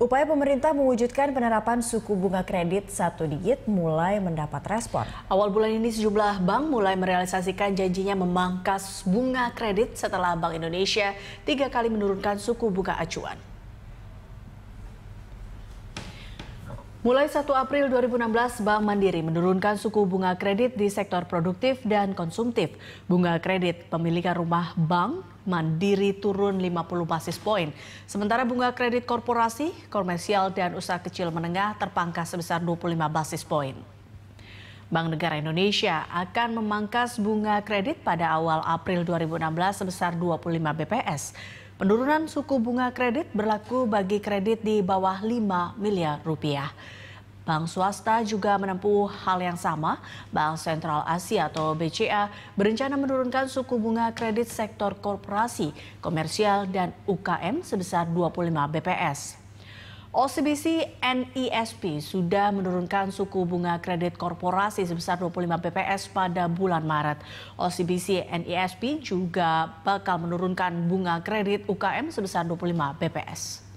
Upaya pemerintah mewujudkan penerapan suku bunga kredit satu digit mulai mendapat respon. Awal bulan ini sejumlah bank mulai merealisasikan janjinya memangkas bunga kredit setelah Bank Indonesia tiga kali menurunkan suku bunga acuan. Mulai 1 April 2016, Bank Mandiri menurunkan suku bunga kredit di sektor produktif dan konsumtif. Bunga kredit pemilikan rumah bank Mandiri turun 50 basis poin. Sementara bunga kredit korporasi, komersial dan usaha kecil menengah terpangkas sebesar 25 basis poin. Bank Negara Indonesia akan memangkas bunga kredit pada awal April 2016 sebesar 25 BPS. Penurunan suku bunga kredit berlaku bagi kredit di bawah 5 miliar rupiah. Bank swasta juga menempuh hal yang sama. Bank Sentral Asia atau BCA berencana menurunkan suku bunga kredit sektor korporasi, komersial, dan UKM sebesar 25 BPS. OCBC NISP sudah menurunkan suku bunga kredit korporasi sebesar 25 BPS pada bulan Maret. OCBC NISP juga bakal menurunkan bunga kredit UKM sebesar 25 BPS.